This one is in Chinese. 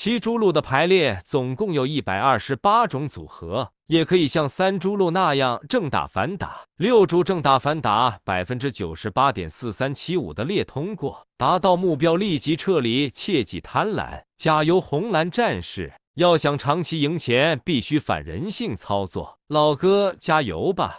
七珠路的排列总共有一百二十八种组合，也可以像三珠路那样正打反打。六珠正打反打，百分之九十八点四三七五的列通过，达到目标立即撤离，切忌贪婪，加油红蓝战士！要想长期赢钱，必须反人性操作，老哥加油吧！